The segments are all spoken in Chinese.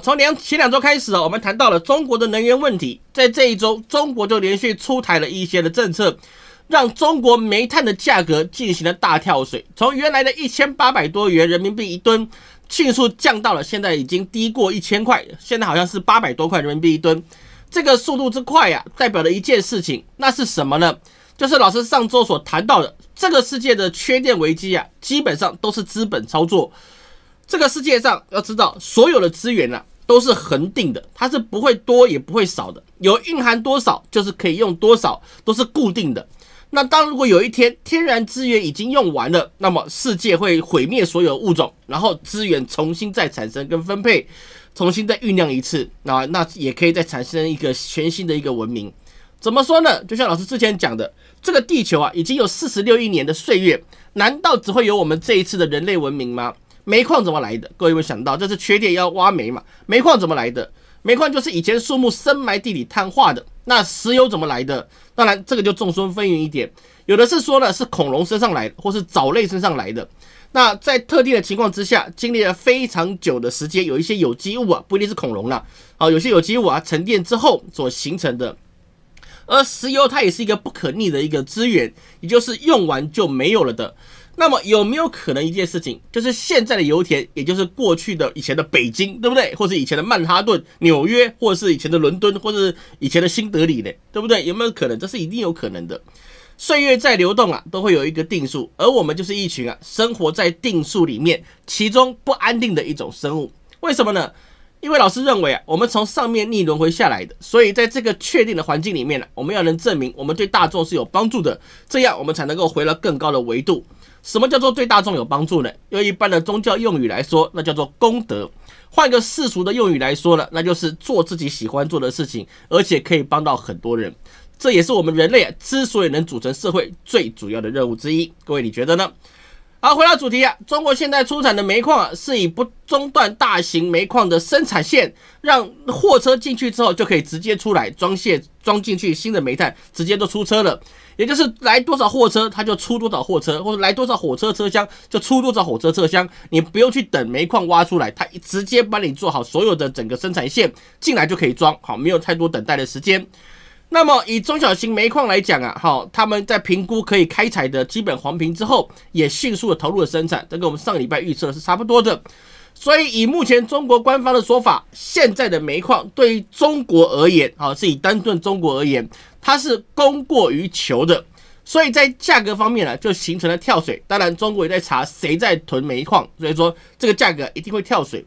从两前两周开始啊，我们谈到了中国的能源问题。在这一周，中国就连续出台了一些的政策，让中国煤炭的价格进行了大跳水。从原来的一千八百多元人民币一吨，迅速降到了现在已经低过一千块，现在好像是八百多块人民币一吨。这个速度之快呀，代表了一件事情，那是什么呢？就是老师上周所谈到的，这个世界的缺电危机啊，基本上都是资本操作。这个世界上要知道，所有的资源呢都是恒定的，它是不会多也不会少的，有蕴含多少就是可以用多少，都是固定的。那当如果有一天天然资源已经用完了，那么世界会毁灭所有物种，然后资源重新再产生跟分配，重新再酝酿一次啊，那也可以再产生一个全新的一个文明。怎么说呢？就像老师之前讲的，这个地球啊已经有四十六亿年的岁月，难道只会有我们这一次的人类文明吗？煤矿怎么来的？各位有没有想到，这是缺电要挖煤嘛？煤矿怎么来的？煤矿就是以前树木深埋地里碳化的。那石油怎么来的？当然这个就众说纷纭一点，有的是说呢是恐龙身上来的，或是藻类身上来的。那在特定的情况之下，经历了非常久的时间，有一些有机物啊，不一定是恐龙了，好，有些有机物啊沉淀之后所形成的。而石油它也是一个不可逆的一个资源，也就是用完就没有了的。那么有没有可能一件事情，就是现在的油田，也就是过去的以前的北京，对不对？或是以前的曼哈顿、纽约，或是以前的伦敦，或是以前的新德里呢？对不对？有没有可能？这是一定有可能的。岁月在流动啊，都会有一个定数，而我们就是一群啊，生活在定数里面，其中不安定的一种生物。为什么呢？因为老师认为啊，我们从上面逆轮回下来的，所以在这个确定的环境里面呢，我们要能证明我们对大众是有帮助的，这样我们才能够回到更高的维度。什么叫做对大众有帮助呢？用一般的宗教用语来说，那叫做功德；换一个世俗的用语来说呢，那就是做自己喜欢做的事情，而且可以帮到很多人。这也是我们人类之所以能组成社会最主要的任务之一。各位，你觉得呢？好，回到主题啊，中国现在出产的煤矿啊，是以不中断大型煤矿的生产线，让货车进去之后就可以直接出来装卸，装进去新的煤炭，直接就出车了。也就是来多少货车，它就出多少货车，或者来多少火车车厢，就出多少火车车厢。你不用去等煤矿挖出来，它直接帮你做好所有的整个生产线，进来就可以装好，没有太多等待的时间。那么以中小型煤矿来讲啊，好，他们在评估可以开采的基本黄平之后，也迅速的投入了生产，这跟我们上礼拜预测是差不多的。所以以目前中国官方的说法，现在的煤矿对于中国而言，啊，是以单吨中国而言，它是供过于求的。所以在价格方面呢，就形成了跳水。当然，中国也在查谁在囤煤矿，所以说这个价格一定会跳水。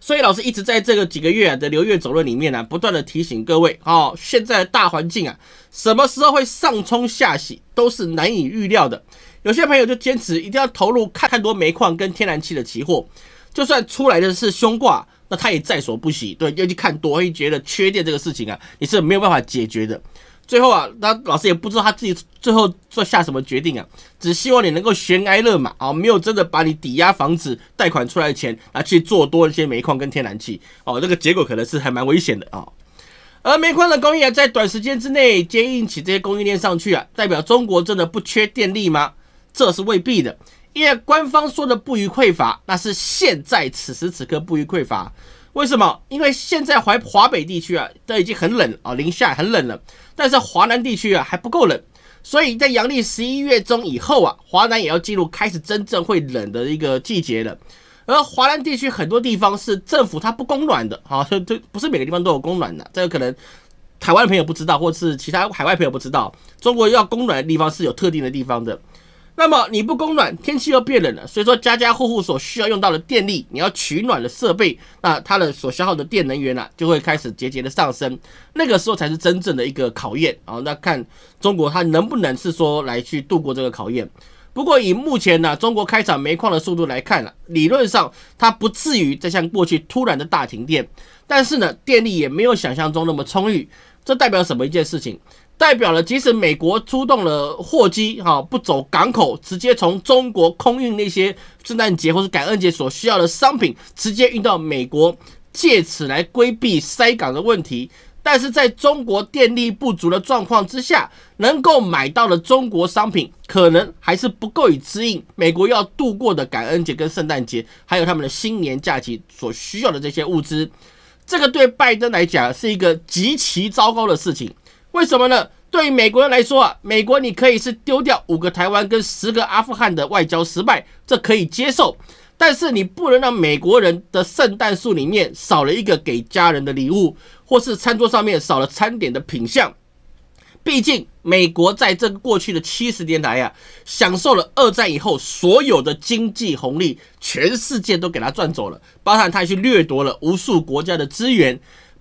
所以老师一直在这个几个月的流月走论里面呢，不断的提醒各位哦，现在大环境啊，什么时候会上冲下洗都是难以预料的。有些朋友就坚持一定要投入看看多煤矿跟天然气的期货，就算出来的是凶挂，那他也在所不惜。对，要去看多，会觉得缺电这个事情啊，你是没有办法解决的。最后啊，那老师也不知道他自己最后做下什么决定啊，只希望你能够悬崖勒马啊，没有真的把你抵押房子贷款出来的钱啊去做多一些煤矿跟天然气哦，这个结果可能是还蛮危险的啊。而煤矿的供应在短时间之内接应起这些供应链上去啊，代表中国真的不缺电力吗？这是未必的，因为官方说的不予匮乏，那是现在此时此刻不予匮乏。为什么？因为现在淮华北地区啊都已经很冷啊，零下很冷了。但是华南地区啊还不够冷，所以在阳历十一月中以后啊，华南也要进入开始真正会冷的一个季节了。而华南地区很多地方是政府它不供暖的，好，所就这不是每个地方都有供暖的。这个可能台湾朋友不知道，或是其他海外朋友不知道，中国要供暖的地方是有特定的地方的。那么你不供暖，天气又变冷了，所以说家家户户所需要用到的电力，你要取暖的设备，那它的所消耗的电能源呢，就会开始节节的上升，那个时候才是真正的一个考验啊。那看中国它能不能是说来去度过这个考验。不过以目前呢，中国开采煤矿的速度来看了，理论上它不至于再像过去突然的大停电，但是呢，电力也没有想象中那么充裕，这代表什么一件事情？代表了，即使美国出动了货机，哈，不走港口，直接从中国空运那些圣诞节或者感恩节所需要的商品，直接运到美国，借此来规避塞港的问题。但是，在中国电力不足的状况之下，能够买到的中国商品，可能还是不够以支应美国要度过的感恩节跟圣诞节，还有他们的新年假期所需要的这些物资。这个对拜登来讲是一个极其糟糕的事情。为什么呢？对于美国人来说啊，美国你可以是丢掉五个台湾跟十个阿富汗的外交失败，这可以接受。但是你不能让美国人的圣诞树里面少了一个给家人的礼物，或是餐桌上面少了餐点的品相。毕竟美国在这个过去的七十年来啊，享受了二战以后所有的经济红利，全世界都给他赚走了，包含他去掠夺了无数国家的资源。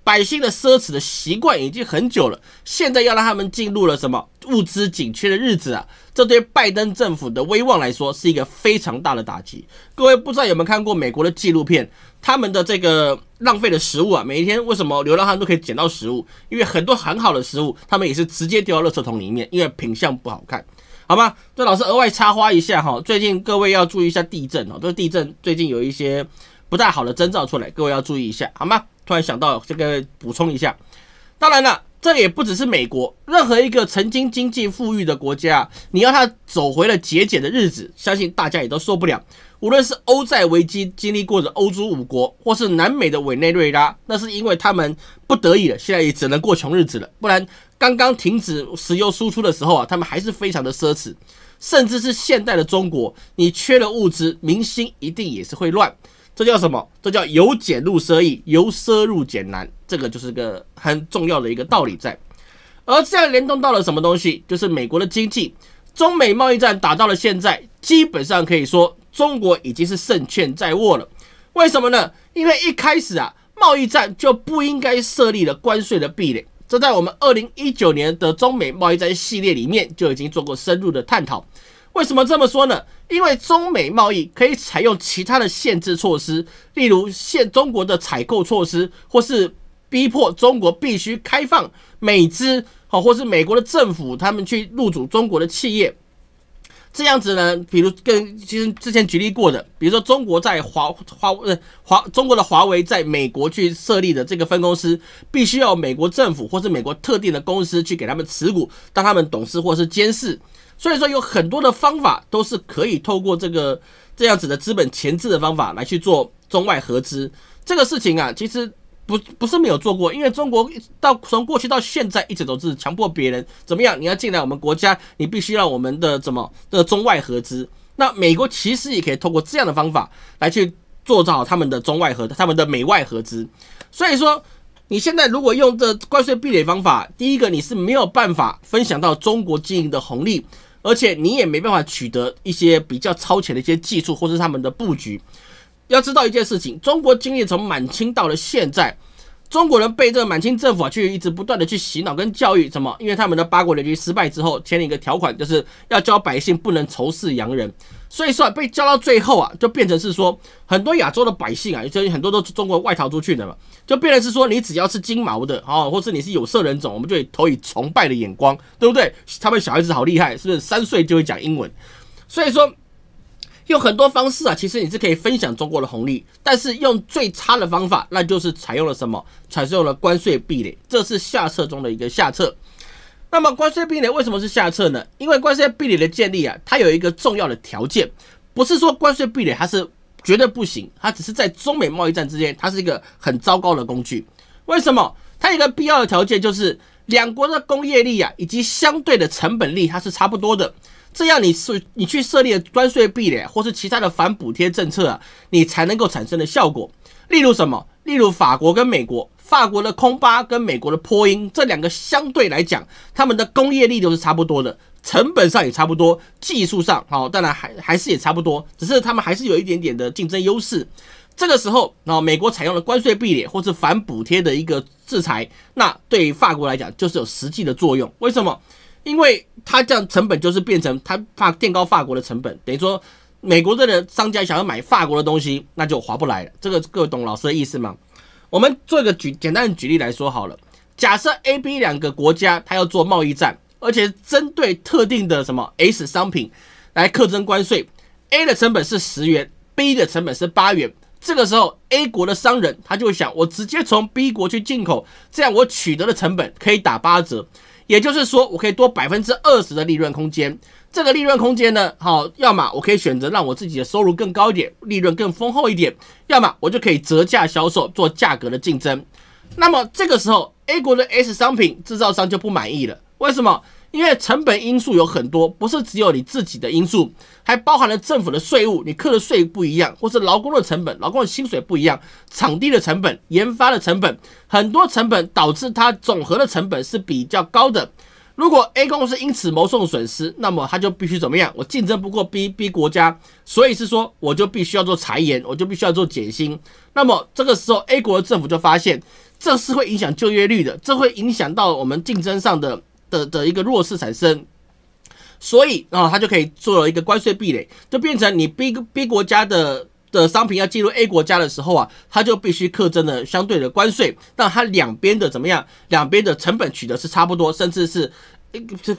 百姓的奢侈的习惯已经很久了，现在要让他们进入了什么物资紧缺的日子啊？这对拜登政府的威望来说是一个非常大的打击。各位不知道有没有看过美国的纪录片，他们的这个浪费的食物啊，每一天为什么流浪汉都可以捡到食物？因为很多很好的食物，他们也是直接丢到垃圾桶里面，因为品相不好看，好吗？这老师额外插花一下哈，最近各位要注意一下地震哦，这个地震，最近有一些。不太好的征兆出来，各位要注意一下，好吗？突然想到这个，补充一下。当然了，这也不只是美国，任何一个曾经经济富裕的国家，你要他走回了节俭的日子，相信大家也都受不了。无论是欧债危机经历过的欧洲五国，或是南美的委内瑞拉，那是因为他们不得已了，现在也只能过穷日子了。不然，刚刚停止石油输出的时候啊，他们还是非常的奢侈，甚至是现代的中国，你缺了物资，民心一定也是会乱。这叫什么？这叫由俭入奢易，由奢入俭难。这个就是个很重要的一个道理在。而这样联动到了什么东西？就是美国的经济。中美贸易战打到了现在，基本上可以说中国已经是胜券在握了。为什么呢？因为一开始啊，贸易战就不应该设立了关税的壁垒。这在我们二零一九年的中美贸易战系列里面就已经做过深入的探讨。为什么这么说呢？因为中美贸易可以采用其他的限制措施，例如限中国的采购措施，或是逼迫中国必须开放美资，好，或是美国的政府他们去入主中国的企业。这样子呢，比如跟其实之前举例过的，比如说中国在华华呃华中国的华为在美国去设立的这个分公司，必须要美国政府或是美国特定的公司去给他们持股，当他们董事或是监事。所以说有很多的方法都是可以透过这个这样子的资本前置的方法来去做中外合资这个事情啊，其实不不是没有做过，因为中国到从过去到现在一直都是强迫别人怎么样，你要进来我们国家，你必须让我们的怎么这个中外合资。那美国其实也可以透过这样的方法来去做到他们的中外合他们的美外合资。所以说你现在如果用这关税壁垒方法，第一个你是没有办法分享到中国经营的红利。而且你也没办法取得一些比较超前的一些技术，或是他们的布局。要知道一件事情，中国经历从满清到了现在。中国人被这个满清政府啊，去一直不断的去洗脑跟教育什么？因为他们的八国联军失败之后，签了一个条款，就是要教百姓不能仇视洋人。所以说被教到最后啊，就变成是说很多亚洲的百姓啊，有些很多都是中国外逃出去的嘛，就变成是说你只要是金毛的啊，或是你是有色人种，我们就会投以崇拜的眼光，对不对？他们小孩子好厉害，是不是三岁就会讲英文？所以说。用很多方式啊，其实你是可以分享中国的红利，但是用最差的方法，那就是采用了什么？采用了关税壁垒，这是下策中的一个下策。那么关税壁垒为什么是下策呢？因为关税壁垒的建立啊，它有一个重要的条件，不是说关税壁垒它是绝对不行，它只是在中美贸易战之间，它是一个很糟糕的工具。为什么？它一个必要的条件就是两国的工业力啊，以及相对的成本力，它是差不多的。这样你是你去设立关税壁垒或是其他的反补贴政策，啊，你才能够产生的效果。例如什么？例如法国跟美国，法国的空巴跟美国的波音，这两个相对来讲，他们的工业力都是差不多的，成本上也差不多，技术上好，当然还还是也差不多，只是他们还是有一点点的竞争优势。这个时候，哦、美国采用了关税壁垒或是反补贴的一个制裁，那对法国来讲就是有实际的作用。为什么？因为他这样成本就是变成他怕垫高法国的成本，等于说美国的商家想要买法国的东西，那就划不来了。这个各位懂老师的意思吗？我们做一个举简单的举例来说好了。假设 A、B 两个国家，它要做贸易战，而且针对特定的什么 S 商品来课征关税。A 的成本是十元，B 的成本是八元。这个时候 A 国的商人他就想，我直接从 B 国去进口，这样我取得的成本可以打八折。也就是说，我可以多百分之二十的利润空间。这个利润空间呢，好，要么我可以选择让我自己的收入更高一点，利润更丰厚一点；要么我就可以折价销售，做价格的竞争。那么这个时候，A 国的 S 商品制造商就不满意了。为什么？因为成本因素有很多，不是只有你自己的因素，还包含了政府的税务，你扣的税不一样，或是劳工的成本，劳工的薪水不一样，场地的成本，研发的成本，很多成本导致它总和的成本是比较高的。如果 A 公司因此谋受损失，那么他就必须怎么样？我竞争不过 B，B 国家，所以是说我就必须要做裁员，我就必须要做减薪。那么这个时候 A 国的政府就发现，这是会影响就业率的，这会影响到我们竞争上的。的的一个弱势产生，所以啊，它就可以做了一个关税壁垒，就变成你 B B 国家的的商品要进入 A 国家的时候啊，它就必须克征的相对的关税，让它两边的怎么样，两边的成本取得是差不多，甚至是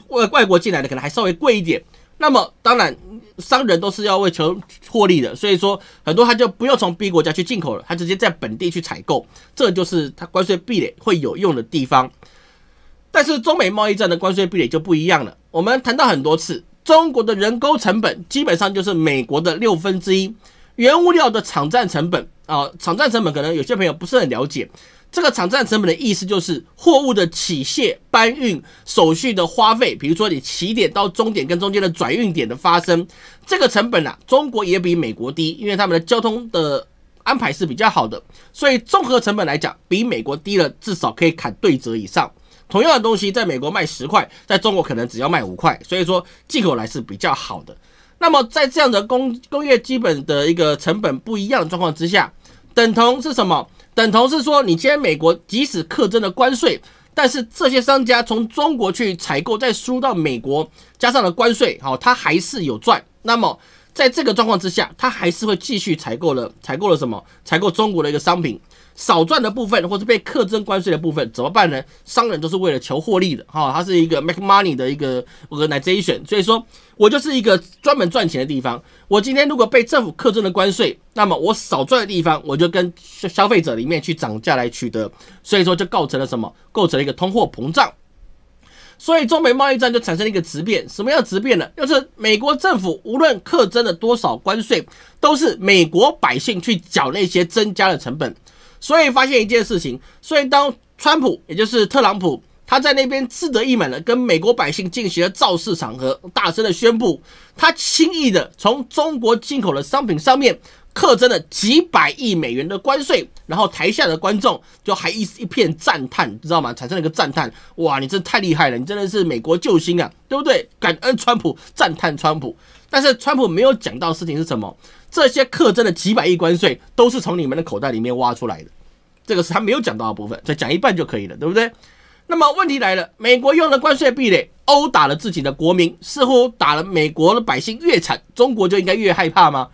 外外国进来的可能还稍微贵一点。那么当然，商人都是要为求获利的，所以说很多他就不用从 B 国家去进口了，他直接在本地去采购，这就是它关税壁垒会有用的地方。但是中美贸易战的关税壁垒就不一样了。我们谈到很多次，中国的人工成本基本上就是美国的六分之一，原物料的厂站成本啊，厂站成本可能有些朋友不是很了解。这个厂站成本的意思就是货物的起卸、搬运、手续的花费，比如说你起点到终点跟中间的转运点的发生，这个成本啊，中国也比美国低，因为他们的交通的安排是比较好的，所以综合成本来讲，比美国低了至少可以砍对折以上。同样的东西在美国卖十块，在中国可能只要卖五块，所以说进口来是比较好的。那么在这样的工工业基本的一个成本不一样的状况之下，等同是什么？等同是说，你今天美国即使课征了关税，但是这些商家从中国去采购，再输到美国，加上了关税，好，他还是有赚。那么在这个状况之下，他还是会继续采购了，采购了什么？采购中国的一个商品。少赚的部分，或是被课征关税的部分怎么办呢？商人都是为了求获利的，哈，它是一个 make money 的一个 organization，所以说，我就是一个专门赚钱的地方。我今天如果被政府课征了关税，那么我少赚的地方，我就跟消消费者里面去涨价来取得，所以说就构成了什么？构成了一个通货膨胀。所以中美贸易战就产生了一个质变，什么样质变呢？就是美国政府无论课征了多少关税，都是美国百姓去缴那些增加的成本。所以发现一件事情，所以当川普，也就是特朗普，他在那边志得意满的跟美国百姓进行了造势场合，大声的宣布，他轻易的从中国进口的商品上面刻征了几百亿美元的关税，然后台下的观众就还一一片赞叹，你知道吗？产生了一个赞叹，哇，你真太厉害了，你真的是美国救星啊，对不对？感恩川普，赞叹川普，但是川普没有讲到事情是什么。这些特征的几百亿关税都是从你们的口袋里面挖出来的，这个是他没有讲到的部分，再讲一半就可以了，对不对？那么问题来了，美国用了关税壁垒殴打了自己的国民，似乎打了美国的百姓越惨，中国就应该越害怕吗？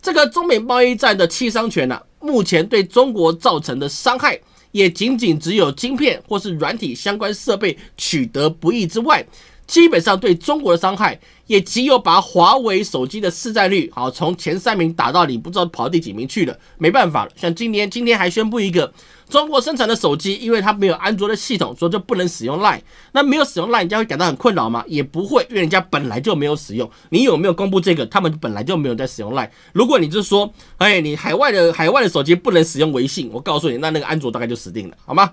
这个中美贸易战的气伤权呢，目前对中国造成的伤害，也仅仅只有晶片或是软体相关设备取得不易之外。基本上对中国的伤害也只有把华为手机的市占率好从前三名打到你不知道跑到第几名去了，没办法了。像今年今天还宣布一个中国生产的手机，因为它没有安卓的系统，所以就不能使用 LINE。那没有使用 LINE，人家会感到很困扰吗？也不会，因为人家本来就没有使用。你有没有公布这个？他们本来就没有在使用 LINE。如果你就说，哎，你海外的海外的手机不能使用微信，我告诉你，那那个安卓大概就死定了，好吗？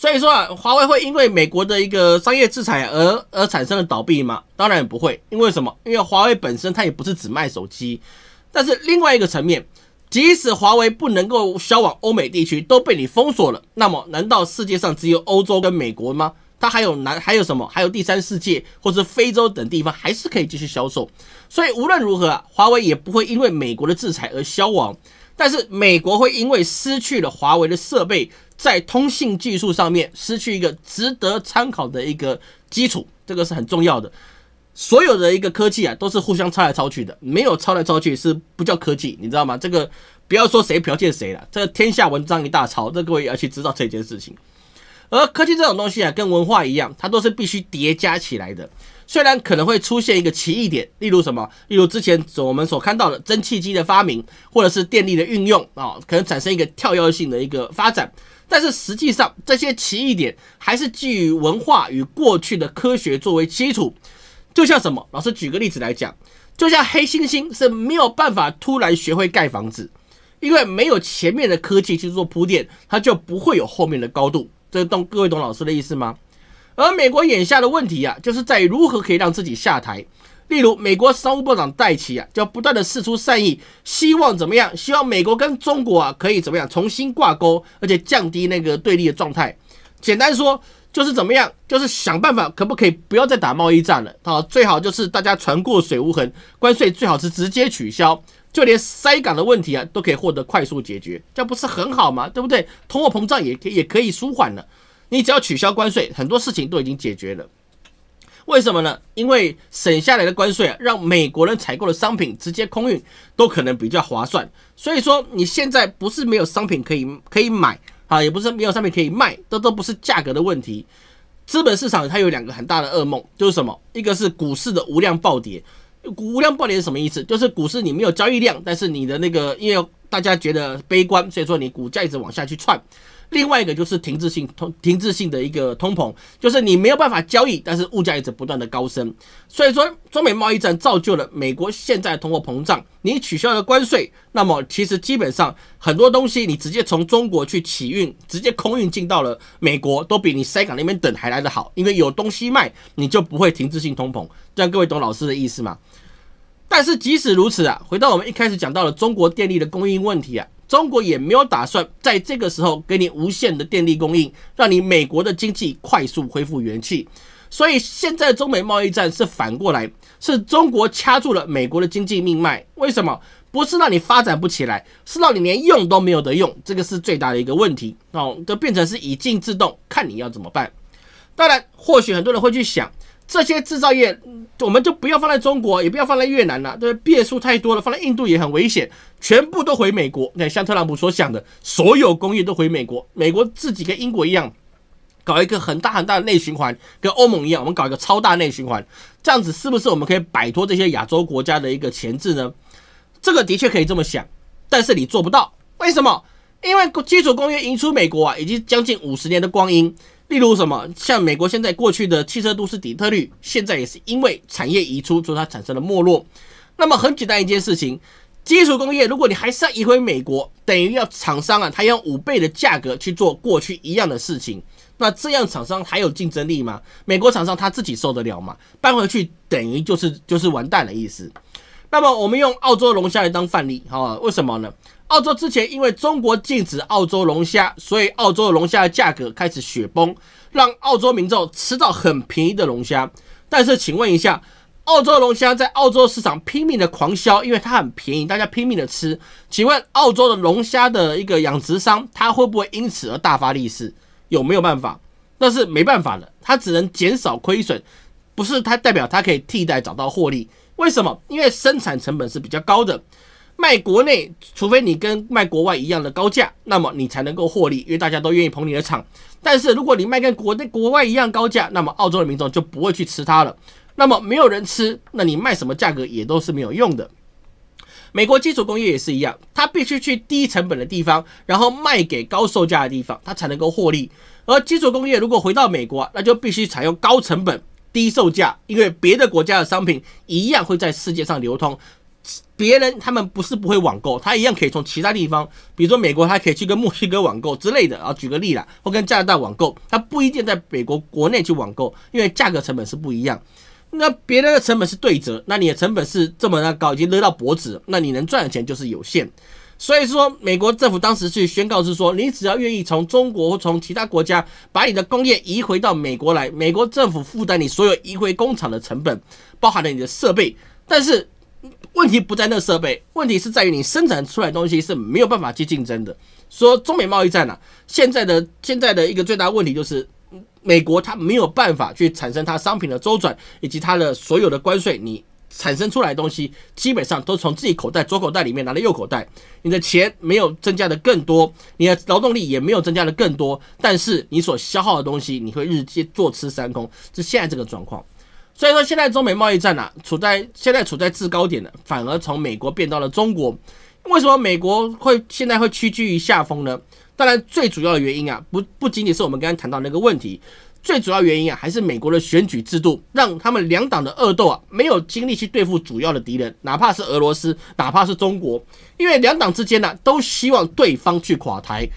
所以说啊，华为会因为美国的一个商业制裁而而产生了倒闭吗？当然不会，因为什么？因为华为本身它也不是只卖手机。但是另外一个层面，即使华为不能够销往欧美地区都被你封锁了，那么难道世界上只有欧洲跟美国吗？它还有南还有什么？还有第三世界或者非洲等地方还是可以继续销售。所以无论如何啊，华为也不会因为美国的制裁而消亡。但是美国会因为失去了华为的设备，在通信技术上面失去一个值得参考的一个基础，这个是很重要的。所有的一个科技啊，都是互相抄来抄去的，没有抄来抄去是不叫科技，你知道吗？这个不要说谁剽窃谁了，这天下文章一大抄，这各位要去知道这件事情。而科技这种东西啊，跟文化一样，它都是必须叠加起来的。虽然可能会出现一个奇异点，例如什么，例如之前我们所看到的蒸汽机的发明，或者是电力的运用啊，可能产生一个跳跃性的一个发展。但是实际上，这些奇异点还是基于文化与过去的科学作为基础。就像什么，老师举个例子来讲，就像黑猩猩是没有办法突然学会盖房子，因为没有前面的科技去做铺垫，它就不会有后面的高度。这懂各位懂老师的意思吗？而美国眼下的问题啊，就是在于如何可以让自己下台。例如，美国商务部长戴奇啊，就不断的释出善意，希望怎么样？希望美国跟中国啊，可以怎么样重新挂钩，而且降低那个对立的状态。简单说，就是怎么样？就是想办法可不可以不要再打贸易战了？好，最好就是大家船过水无痕，关税最好是直接取消，就连塞港的问题啊，都可以获得快速解决。这不是很好吗？对不对？通货膨胀也以也可以舒缓了。你只要取消关税，很多事情都已经解决了。为什么呢？因为省下来的关税，让美国人采购的商品直接空运，都可能比较划算。所以说，你现在不是没有商品可以可以买啊，也不是没有商品可以卖，这都不是价格的问题。资本市场它有两个很大的噩梦，就是什么？一个是股市的无量暴跌。无量暴跌是什么意思？就是股市你没有交易量，但是你的那个因为大家觉得悲观，所以说你股价一直往下去窜。另外一个就是停滞性通停滞性的一个通膨，就是你没有办法交易，但是物价一直不断的高升。所以说，中美贸易战造就了美国现在通货膨胀。你取消了关税，那么其实基本上很多东西你直接从中国去起运，直接空运进到了美国，都比你塞港那边等还来得好，因为有东西卖，你就不会停滞性通膨。这样各位懂老师的意思吗？但是即使如此啊，回到我们一开始讲到了中国电力的供应问题啊。中国也没有打算在这个时候给你无限的电力供应，让你美国的经济快速恢复元气。所以现在中美贸易战是反过来，是中国掐住了美国的经济命脉。为什么？不是让你发展不起来，是让你连用都没有得用。这个是最大的一个问题。哦，就变成是以静制动，看你要怎么办。当然，或许很多人会去想。这些制造业，我们就不要放在中国，也不要放在越南了，对吧？变数太多了，放在印度也很危险。全部都回美国，那像特朗普所想的，所有工业都回美国，美国自己跟英国一样，搞一个很大很大的内循环，跟欧盟一样，我们搞一个超大内循环，这样子是不是我们可以摆脱这些亚洲国家的一个钳制呢？这个的确可以这么想，但是你做不到，为什么？因为基础工业移出美国啊，已经将近五十年的光阴。例如什么，像美国现在过去的汽车都市底特律，现在也是因为产业移出，所以它产生了没落。那么很简单一件事情，基础工业，如果你还是要移回美国，等于要厂商啊，他用五倍的价格去做过去一样的事情，那这样厂商还有竞争力吗？美国厂商他自己受得了吗？搬回去等于就是就是完蛋的意思。那么我们用澳洲龙虾来当范例，好，为什么呢？澳洲之前因为中国禁止澳洲龙虾，所以澳洲龙虾的价格开始雪崩，让澳洲民众吃到很便宜的龙虾。但是，请问一下，澳洲龙虾在澳洲市场拼命的狂销，因为它很便宜，大家拼命的吃。请问，澳洲的龙虾的一个养殖商，他会不会因此而大发利市？有没有办法？那是没办法的，他只能减少亏损，不是他代表他可以替代找到获利。为什么？因为生产成本是比较高的。卖国内，除非你跟卖国外一样的高价，那么你才能够获利，因为大家都愿意捧你的场。但是如果你卖跟国内国外一样高价，那么澳洲的民众就不会去吃它了。那么没有人吃，那你卖什么价格也都是没有用的。美国基础工业也是一样，它必须去低成本的地方，然后卖给高售价的地方，它才能够获利。而基础工业如果回到美国，那就必须采用高成本、低售价，因为别的国家的商品一样会在世界上流通。别人他们不是不会网购，他一样可以从其他地方，比如说美国，他可以去跟墨西哥网购之类的啊。举个例子，或跟加拿大网购，他不一定在美国国内去网购，因为价格成本是不一样。那别人的成本是对折，那你的成本是这么的高，已经勒到脖子，那你能赚的钱就是有限。所以说，美国政府当时去宣告是说，你只要愿意从中国从其他国家把你的工业移回到美国来，美国政府负担你所有移回工厂的成本，包含了你的设备，但是。问题不在那设备，问题是在于你生产出来东西是没有办法去竞争的。说中美贸易战啊，现在的现在的一个最大问题就是，美国它没有办法去产生它商品的周转，以及它的所有的关税，你产生出来的东西基本上都从自己口袋左口袋里面拿到右口袋，你的钱没有增加的更多，你的劳动力也没有增加的更多，但是你所消耗的东西你会日积坐吃山空，是现在这个状况。所以说，现在中美贸易战呢，处在现在处在制高点的，反而从美国变到了中国。为什么美国会现在会屈居于下风呢？当然，最主要的原因啊，不不仅仅是我们刚刚谈到那个问题，最主要原因啊，还是美国的选举制度，让他们两党的恶斗啊，没有精力去对付主要的敌人，哪怕是俄罗斯，哪怕是中国。因为两党之间呢，都希望对方去垮台，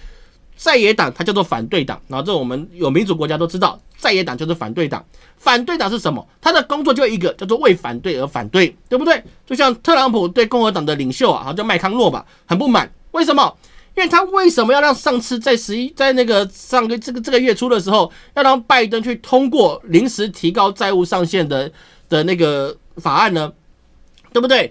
在野党它叫做反对党，然后这我们有民主国家都知道。在野党就是反对党，反对党是什么？他的工作就一个，叫做为反对而反对，对不对？就像特朗普对共和党的领袖啊，好叫麦康诺吧，很不满。为什么？因为他为什么要让上次在十一，在那个上个这个这个月初的时候，要让拜登去通过临时提高债务上限的的那个法案呢？对不对？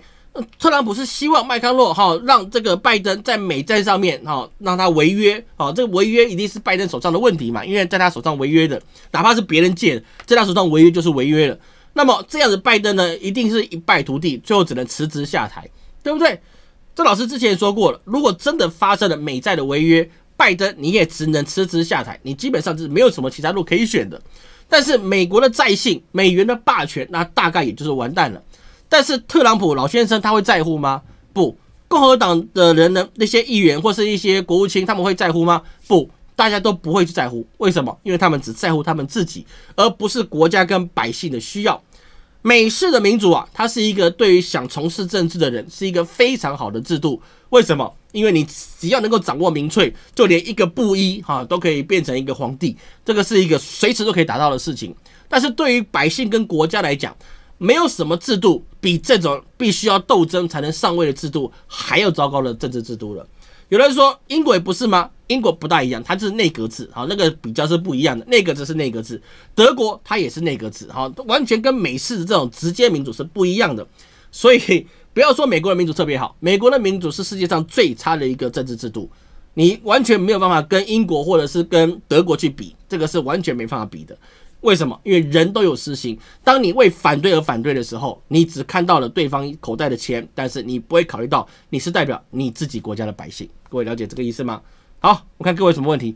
特朗普是希望麦康洛哈让这个拜登在美债上面哈让他违约，好，这个违约一定是拜登手上的问题嘛？因为在他手上违约的，哪怕是别人借的，在他手上违约就是违约了。那么这样子，拜登呢一定是一败涂地，最后只能辞职下台，对不对？郑老师之前也说过了，如果真的发生了美债的违约，拜登你也只能辞职下台，你基本上是没有什么其他路可以选的。但是美国的债信、美元的霸权，那大概也就是完蛋了。但是特朗普老先生他会在乎吗？不，共和党的人呢？那些议员或是一些国务卿他们会在乎吗？不，大家都不会去在乎。为什么？因为他们只在乎他们自己，而不是国家跟百姓的需要。美式的民主啊，它是一个对于想从事政治的人是一个非常好的制度。为什么？因为你只要能够掌握民粹，就连一个布衣哈都可以变成一个皇帝，这个是一个随时都可以达到的事情。但是对于百姓跟国家来讲，没有什么制度比这种必须要斗争才能上位的制度还要糟糕的政治制度了。有人说英国也不是吗？英国不大一样，它是内阁制，好，那个比较是不一样的。内阁制是内阁制，德国它也是内阁制，好，完全跟美式的这种直接民主是不一样的。所以不要说美国的民主特别好，美国的民主是世界上最差的一个政治制度，你完全没有办法跟英国或者是跟德国去比，这个是完全没办法比的。为什么？因为人都有私心。当你为反对而反对的时候，你只看到了对方口袋的钱，但是你不会考虑到你是代表你自己国家的百姓。各位了解这个意思吗？好，我看各位有什么问题。